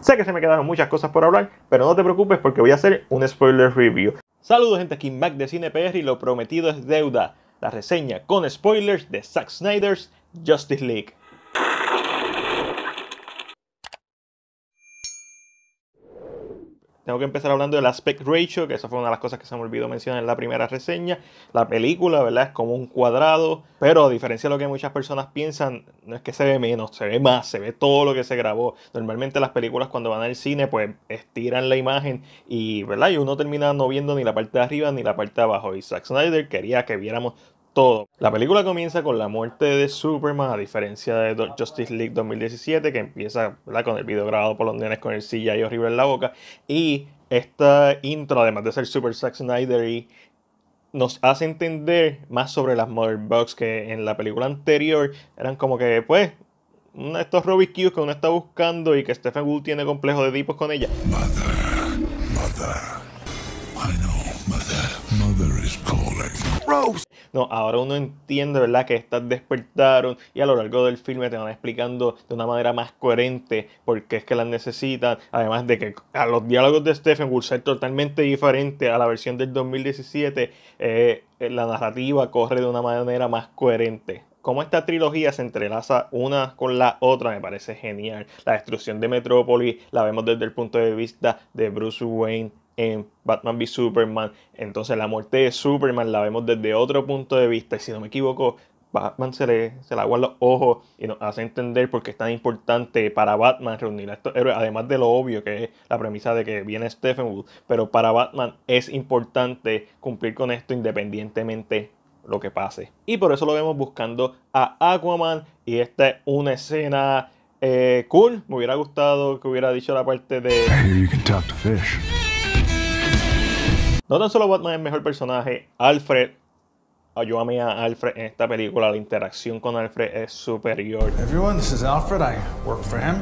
Sé que se me quedaron muchas cosas por hablar, pero no te preocupes porque voy a hacer un spoiler review. Saludos gente, aquí Mac de CinePR y lo prometido es deuda, la reseña con spoilers de Zack Snyder's Justice League. Tengo que empezar hablando del aspect ratio, que esa fue una de las cosas que se me olvidó mencionar en la primera reseña. La película, ¿verdad? Es como un cuadrado, pero a diferencia de lo que muchas personas piensan, no es que se ve menos, se ve más, se ve todo lo que se grabó. Normalmente las películas cuando van al cine, pues estiran la imagen y, ¿verdad? Y uno termina no viendo ni la parte de arriba ni la parte de abajo. Y Zack Snyder quería que viéramos todo. La película comienza con la muerte de Superman, a diferencia de Justice League 2017, que empieza con el video grabado por los con el y horrible en la boca. Y esta intro, además de ser Super Zack Snyder nos hace entender más sobre las Mother que en la película anterior eran como que, pues, estos Robbie que uno está buscando y que Stephen Wood tiene complejo de tipos con ella. No, ahora uno entiende, ¿verdad?, que estas despertaron y a lo largo del filme te van explicando de una manera más coherente por qué es que las necesitan. Además de que a los diálogos de Stephen ser totalmente diferente a la versión del 2017, eh, la narrativa corre de una manera más coherente cómo esta trilogía se entrelaza una con la otra me parece genial. La destrucción de Metrópolis la vemos desde el punto de vista de Bruce Wayne, en Batman v Superman. Entonces la muerte de Superman la vemos desde otro punto de vista. Y si no me equivoco, Batman se le, se le los ojos y nos hace entender por qué es tan importante para Batman reunir a estos héroes, además de lo obvio que es la premisa de que viene Stephen Wood, pero para Batman es importante cumplir con esto independientemente lo que pase. Y por eso lo vemos buscando a Aquaman y esta es una escena eh, cool. Me hubiera gustado que hubiera dicho la parte de... No tan solo Batman es el mejor personaje, Alfred, ah, yo mí a Alfred en esta película, la interacción con Alfred es superior. Everyone, this is Alfred, I work for him.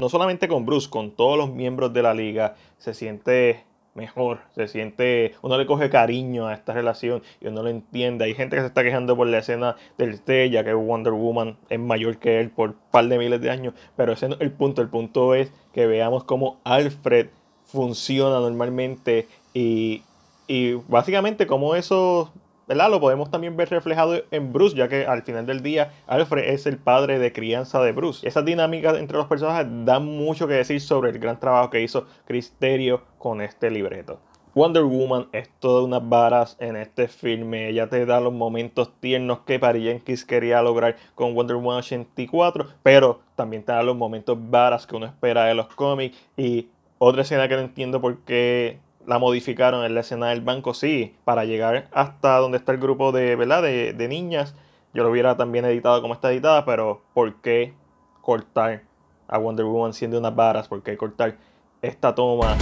No solamente con Bruce, con todos los miembros de la liga, se siente mejor, se siente, uno le coge cariño a esta relación y uno lo entiende. Hay gente que se está quejando por la escena del té, ya que Wonder Woman es mayor que él por un par de miles de años, pero ese no es el punto, el punto es que veamos cómo Alfred funciona normalmente y y básicamente como eso, Lo podemos también ver reflejado en Bruce, ya que al final del día Alfred es el padre de crianza de Bruce. esa dinámica entre los personajes da mucho que decir sobre el gran trabajo que hizo Cristerio con este libreto. Wonder Woman es toda una varas en este filme. Ella te da los momentos tiernos que Patty Jenkins quería lograr con Wonder Woman 84, pero también te da los momentos varas que uno espera de los cómics. Y otra escena que no entiendo por qué la modificaron en la escena del banco, sí, para llegar hasta donde está el grupo de, ¿verdad? De, niñas. Yo lo hubiera también editado como está editada, pero ¿por qué cortar a Wonder Woman siendo unas varas? ¿Por qué cortar esta toma?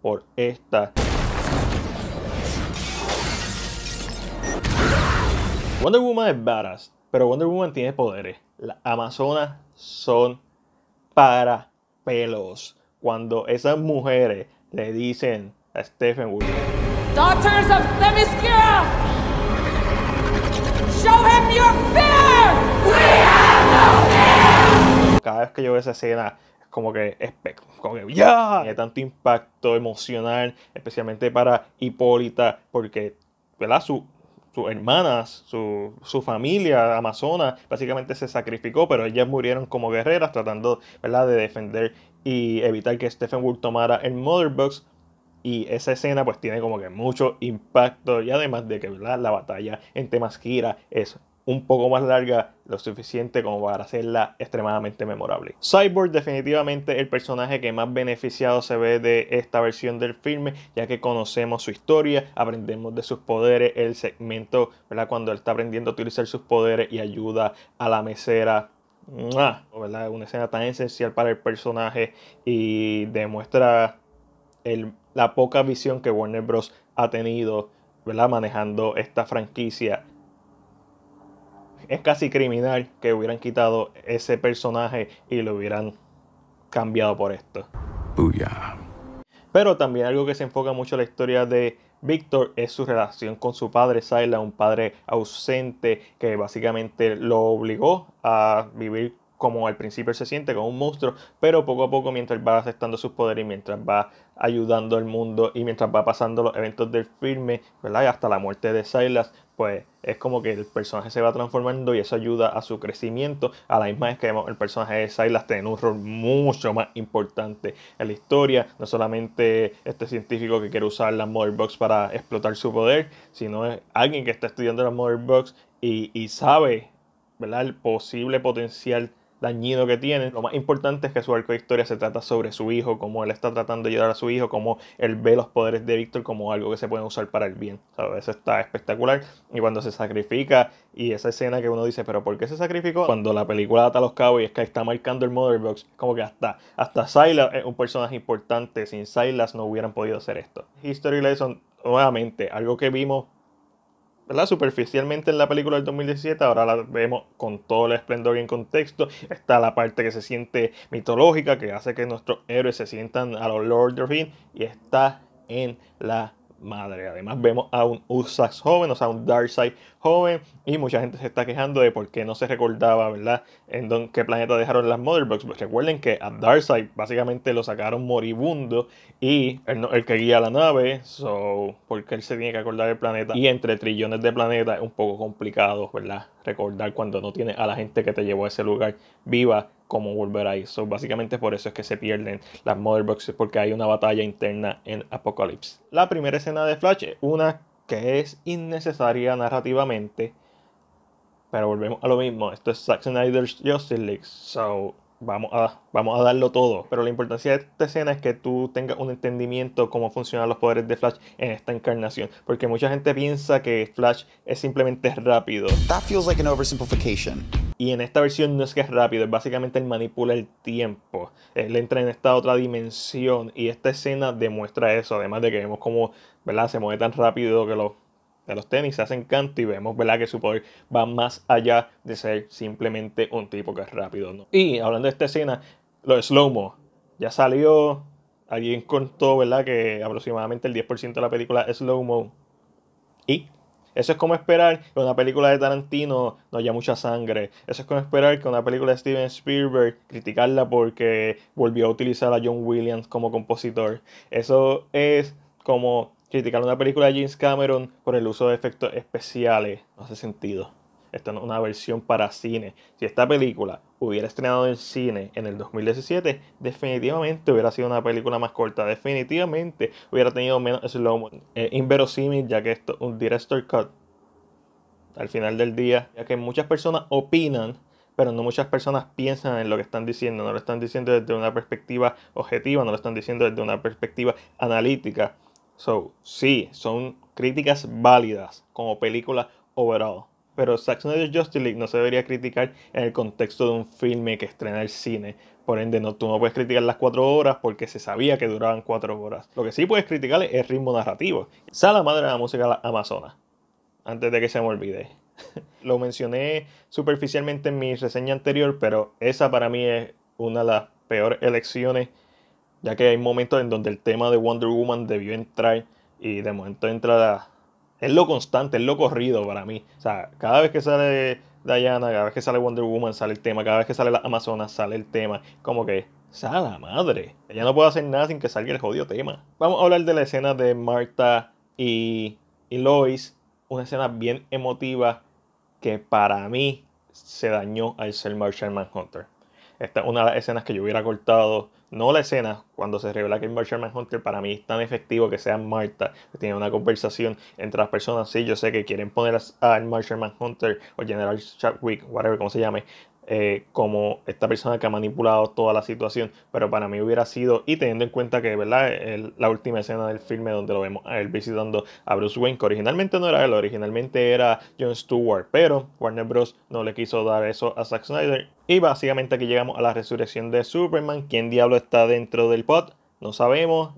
Por esta. Wonder Woman es varas, pero Wonder Woman tiene poderes las amazonas son para pelos. Cuando esas mujeres le dicen a Stephen Wood. Daughters of Themyscira, show him your fear. We have no fear. Cada vez que yo veo esa escena como que es como que ya tiene tanto impacto emocional, especialmente para Hipólita, porque ¿verdad? su sus hermanas, su, familia, Amazona, básicamente se sacrificó, pero ellas murieron como guerreras tratando ¿verdad? de defender y evitar que Stephen Wood tomara el Mother Y esa escena pues tiene como que mucho impacto y además de que la batalla en Temasquira es un poco más larga, lo suficiente como para hacerla extremadamente memorable. Cyborg definitivamente el personaje que más beneficiado se ve de esta versión del filme, ya que conocemos su historia, aprendemos de sus poderes, el segmento, ¿verdad? Cuando él está aprendiendo a utilizar sus poderes y ayuda a la mesera Una escena tan esencial para el personaje y demuestra el, la poca visión que Warner Bros. ha tenido, ¿verdad? Manejando esta franquicia es casi criminal que hubieran quitado ese personaje y lo hubieran cambiado por esto. Pero también algo que se enfoca mucho en la historia de Víctor es su relación con su padre Syla, un padre ausente que básicamente lo obligó a vivir como al principio se siente como un monstruo, pero poco a poco mientras va aceptando sus poderes, mientras va ayudando al mundo y mientras va pasando los eventos del filme, ¿verdad? hasta la muerte de Silas, pues es como que el personaje se va transformando y eso ayuda a su crecimiento. A la misma que vemos el personaje de Silas tiene un rol mucho más importante en la historia. No solamente este científico que quiere usar la Mother Box para explotar su poder, sino alguien que está estudiando la Mother Box y, sabe ¿verdad? el posible potencial dañino que tiene. Lo más importante es que su arco de historia se trata sobre su hijo, cómo él está tratando de ayudar a su hijo, cómo él ve los poderes de Víctor como algo que se pueden usar para el bien. sea, Eso está espectacular. Y cuando se sacrifica, y esa escena que uno dice, pero ¿por qué se sacrificó? Cuando la película ata los cabos y es que está marcando el Mother Box, como que hasta, hasta Silas es un personaje importante. Sin Silas no hubieran podido hacer esto. History Lesson, nuevamente, algo que vimos la superficialmente en la película del 2017, ahora la vemos con todo el esplendor y en contexto. Está la parte que se siente mitológica, que hace que nuestros héroes se sientan a los Lord of the Rings, y está en la madre. Además vemos a un Usax joven, o sea, un Darkseid joven. Y mucha gente se está quejando de por qué no se recordaba, ¿verdad? En don, qué planeta dejaron las Motherbox. Pues recuerden que a Darkseid básicamente lo sacaron moribundo y el que guía la nave. So, porque él se tiene que acordar del planeta. Y entre trillones de planetas es un poco complicado, ¿verdad? Recordar cuando no tienes a la gente que te llevó a ese lugar viva cómo volver ahí. Eso básicamente por eso es que se pierden las Mother Boxes, porque hay una batalla interna en Apocalypse. La primera escena de Flash es una que es innecesaria narrativamente, pero volvemos a lo mismo. Esto es Zack Snyder's Justice League, so vamos a, vamos a darlo todo. Pero la importancia de esta escena es que tú tengas un entendimiento cómo funcionan los poderes de Flash en esta encarnación, porque mucha gente piensa que Flash es simplemente rápido. That feels like an oversimplification. Y en esta versión no es que es rápido, es básicamente él manipula el tiempo. Él entra en esta otra dimensión y esta escena demuestra eso. Además de que vemos cómo ¿verdad? se mueve tan rápido que los, los tenis se hacen canto y vemos ¿verdad? que su poder va más allá de ser simplemente un tipo que es rápido. ¿no? Y hablando de esta escena, lo slow-mo. Ya salió, alguien contó ¿verdad? que aproximadamente el 10% de la película es slow-mo. Y eso es como esperar que una película de Tarantino no haya mucha sangre. Eso es como esperar que una película de Steven Spielberg criticarla porque volvió a utilizar a John Williams como compositor. Eso es como criticar una película de James Cameron por el uso de efectos especiales. No hace sentido. Esta no es una versión para cine. Si esta película hubiera estrenado en cine en el 2017, definitivamente hubiera sido una película más corta. Definitivamente hubiera tenido menos slow eh, inverosímil, ya que esto es un director cut. Al final del día, ya que muchas personas opinan pero no muchas personas piensan en lo que están diciendo, no lo están diciendo desde una perspectiva objetiva, no lo están diciendo desde una perspectiva analítica. So, sí, son críticas válidas como película overall pero Zack Snyder's Justice League no se debería criticar en el contexto de un filme que estrena el cine. Por ende, no, tú no puedes criticar las cuatro horas porque se sabía que duraban cuatro horas. Lo que sí puedes criticar es el ritmo narrativo. Sala madre de la música la amazona. Antes de que se me olvide. Lo mencioné superficialmente en mi reseña anterior, pero esa para mí es una de las peores elecciones, ya que hay momentos en donde el tema de Wonder Woman debió entrar y de momento entra la es lo constante, es lo corrido para mí. O sea, cada vez que sale Diana, cada vez que sale Wonder Woman sale el tema, cada vez que sale la Amazonas sale el tema, como que, ¡sala madre! Ella no puede hacer nada sin que salga el jodido tema. Vamos a hablar de la escena de Marta y, Lois, una escena bien emotiva que para mí se dañó al ser Marshall Manhunter. Esta es una de las escenas que yo hubiera cortado no la escena, cuando se revela que el Marshall Hunter para mí es tan efectivo que sea Marta, tiene una conversación entre las personas. Sí, yo sé que quieren poner a Marshall Hunter o General Chadwick, whatever, como se llame, eh, como esta persona que ha manipulado toda la situación, pero para mí hubiera sido, y teniendo en cuenta que, ¿verdad? la última escena del filme donde lo vemos a él visitando a Bruce Wayne, que originalmente no era él, originalmente era John Stewart, pero Warner Bros. no le quiso dar eso a Zack Snyder. Y básicamente aquí llegamos a la resurrección de Superman. ¿Quién diablo está dentro del pod? No sabemos.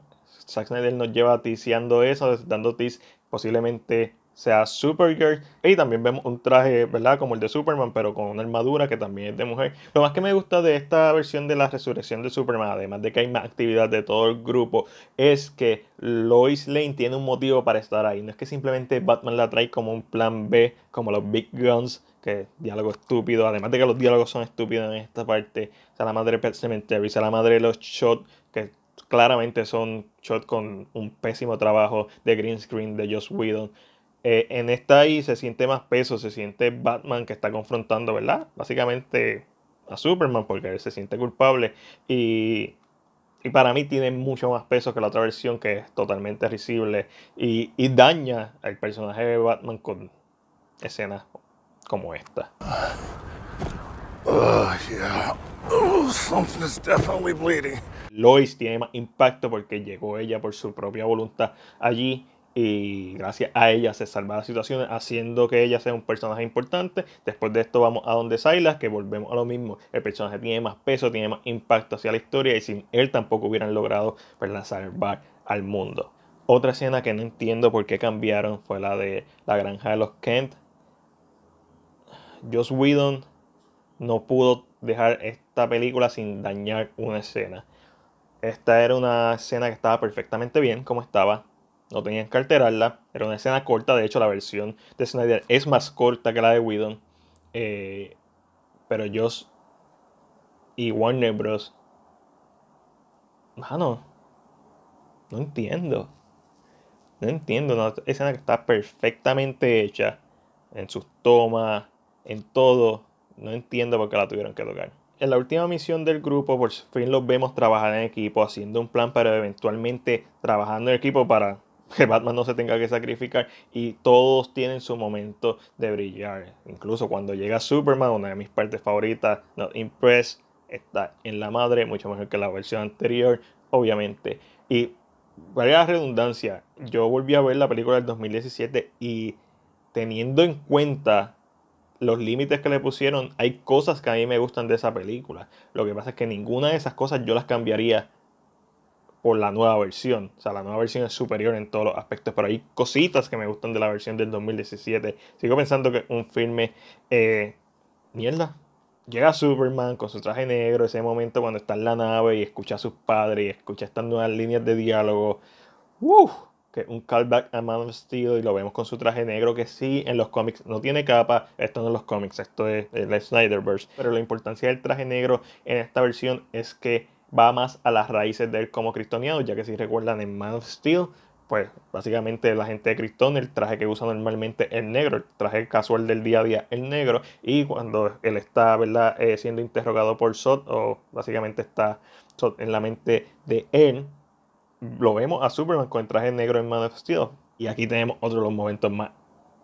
Zack Snyder nos lleva ticiando eso, dando tis posiblemente sea Supergirl. Y también vemos un traje, ¿verdad? Como el de Superman, pero con una armadura que también es de mujer. Lo más que me gusta de esta versión de la resurrección de Superman, además de que hay más actividad de todo el grupo, es que Lois Lane tiene un motivo para estar ahí. No es que simplemente Batman la trae como un plan B, como los Big Guns, que diálogo estúpido. Además de que los diálogos son estúpidos en esta parte. sea, la madre de Pet Cemetery, sea, la madre de los shots, que claramente son shots con un pésimo trabajo de green screen de Joss Whedon. Eh, en esta ahí se siente más peso, se siente Batman que está confrontando, ¿verdad? Básicamente a Superman porque él se siente culpable y, para mí tiene mucho más peso que la otra versión que es totalmente risible y, daña al personaje de Batman con escenas como esta. Oh, oh, Lois tiene más impacto porque llegó ella por su propia voluntad allí y gracias a ella se salva la situación haciendo que ella sea un personaje importante. Después de esto vamos a donde Silas, que volvemos a lo mismo. El personaje tiene más peso, tiene más impacto hacia la historia y sin él tampoco hubieran logrado salvar al mundo. Otra escena que no entiendo por qué cambiaron fue la de la granja de los Kent. Joss Whedon no pudo dejar esta película sin dañar una escena. Esta era una escena que estaba perfectamente bien como estaba, no tenían que alterarla. Era una escena corta, de hecho la versión de Snyder es más corta que la de Whedon. Eh, pero Joss y Warner Bros. Mano, no entiendo. No entiendo, una escena que está perfectamente hecha en sus tomas, en todo. No entiendo por qué la tuvieron que tocar. En la última misión del grupo, por fin los vemos trabajar en equipo, haciendo un plan para eventualmente trabajando en equipo para que Batman no se tenga que sacrificar y todos tienen su momento de brillar. Incluso cuando llega Superman, una de mis partes favoritas, Not Impress, está en la madre, mucho mejor que la versión anterior, obviamente. Y la redundancia, yo volví a ver la película del 2017 y teniendo en cuenta los límites que le pusieron, hay cosas que a mí me gustan de esa película. Lo que pasa es que ninguna de esas cosas yo las cambiaría por la nueva versión. O sea, la nueva versión es superior en todos los aspectos, pero hay cositas que me gustan de la versión del 2017. Sigo pensando que un filme... Eh, mierda. Llega Superman con su traje negro, ese momento cuando está en la nave y escucha a sus padres y escucha estas nuevas líneas de diálogo. ¡Uf! que un callback a Man of Steel y lo vemos con su traje negro que sí en los cómics no tiene capa, esto no es los cómics, esto es la Snyderverse, pero la importancia del traje negro en esta versión es que va más a las raíces de él como cristoniano, ya que si recuerdan en Man of Steel, pues básicamente la gente de Cristone el traje que usa normalmente es negro, el traje casual del día a día es negro, y cuando él está ¿verdad? Eh, siendo interrogado por Sot, o básicamente está en la mente de él, lo vemos a Superman con el traje negro en Man of Steel. Y aquí tenemos otro de los momentos más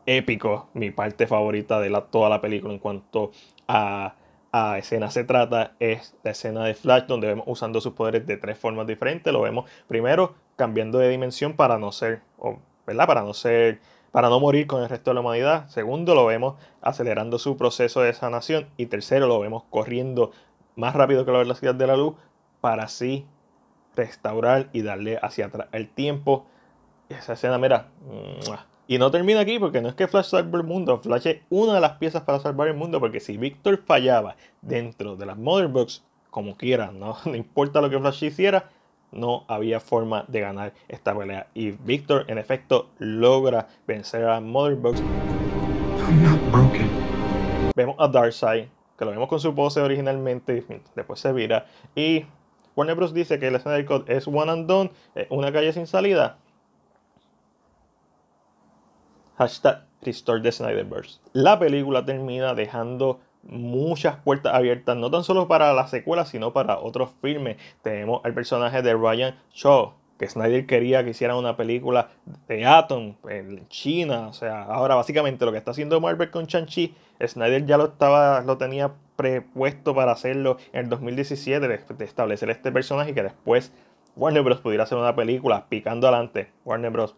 épicos, mi parte favorita de la, toda la película en cuanto a a escena se trata es la escena de Flash donde vemos usando sus poderes de tres formas diferentes. Lo vemos primero cambiando de dimensión para no ser, ¿verdad? Para no ser, para no morir con el resto de la humanidad. Segundo, lo vemos acelerando su proceso de sanación. Y tercero, lo vemos corriendo más rápido que la velocidad de la luz para así restaurar y darle hacia atrás el tiempo. Esa escena, mira, y no termina aquí porque no es que Flash salve el mundo, Flash es una de las piezas para salvar el mundo porque si Victor fallaba dentro de las Mother como quiera, ¿no? no importa lo que Flash hiciera, no había forma de ganar esta pelea. Y Victor en efecto logra vencer a Mother Vemos a Darkseid, que lo vemos con su pose originalmente, después se vira. Y Warner Bros. dice que la escena del code es one and done, una calle sin salida Hashtag Restore the Snyderverse. La película termina dejando muchas puertas abiertas, no tan solo para la secuela, sino para otros filmes. Tenemos el personaje de Ryan Shaw, que Snyder quería que hicieran una película de Atom en China. O sea, ahora básicamente lo que está haciendo Marvel con Shang-Chi, Snyder ya lo, estaba, lo tenía prepuesto para hacerlo en el 2017, de establecer este personaje y que después Warner Bros. pudiera hacer una película picando adelante. Warner Bros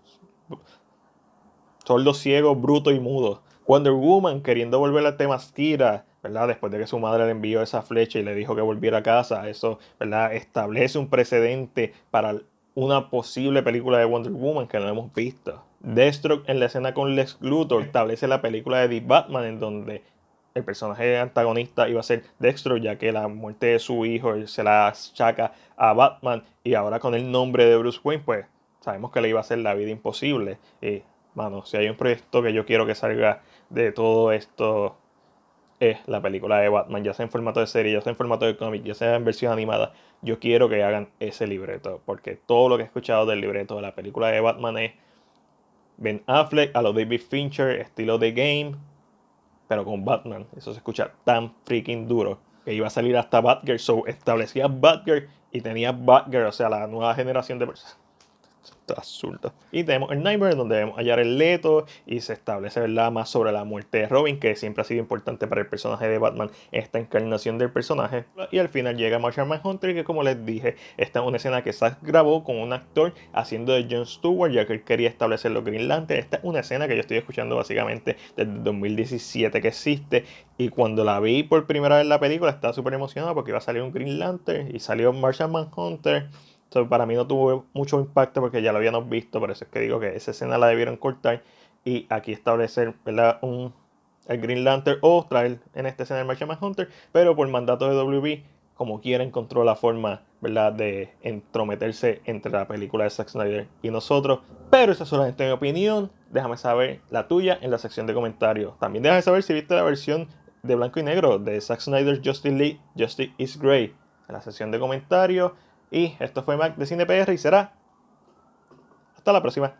sordo, ciego, bruto y mudo. Wonder Woman queriendo volver a Temazquira, ¿verdad? Después de que su madre le envió esa flecha y le dijo que volviera a casa, eso, ¿verdad? Establece un precedente para una posible película de Wonder Woman que no hemos visto. Mm. Deathstroke en la escena con Lex Luthor establece la película de The Batman en donde el personaje antagonista iba a ser Deathstroke ya que la muerte de su hijo se la achaca a Batman y ahora con el nombre de Bruce Wayne pues sabemos que le iba a hacer la vida imposible. Y eh, mano, si hay un proyecto que yo quiero que salga de todo esto, es la película de Batman, ya sea en formato de serie, ya sea en formato de cómic, ya sea en versión animada, yo quiero que hagan ese libreto, porque todo lo que he escuchado del libreto de la película de Batman es Ben Affleck a lo David Fincher, estilo de game, pero con Batman. Eso se escucha tan freaking duro que iba a salir hasta Batgirl, so establecía Batgirl y tenía Batgirl, o sea, la nueva generación de personas Está Y tenemos el Nightmare, donde debemos hallar el leto y se establece ¿verdad? más sobre la muerte de Robin, que siempre ha sido importante para el personaje de Batman, esta encarnación del personaje. Y al final llega Marshall Hunter que como les dije, esta es una escena que Zack grabó con un actor haciendo de John Stewart, ya que él quería establecer los Green Lantern. Esta es una escena que yo estoy escuchando básicamente desde 2017 que existe. Y cuando la vi por primera vez en la película, estaba súper emocionado porque iba a salir un Green Lantern y salió Marshall Hunter para mí no tuvo mucho impacto porque ya lo habíamos visto, por eso es que digo que esa escena la debieron cortar y aquí establecer un el Green Lantern o traer en esta escena el Martian Hunter, pero por mandato de WB, como quiera, encontró la forma de entrometerse entre la película de Zack Snyder y nosotros. Pero esa es solamente mi opinión, déjame saber la tuya en la sección de comentarios. También déjame saber si viste la versión de blanco y negro de Zack Snyder Justice League, Justice is Grey, en la sección de comentarios. Y esto fue Mac de Cine y será. Hasta la próxima.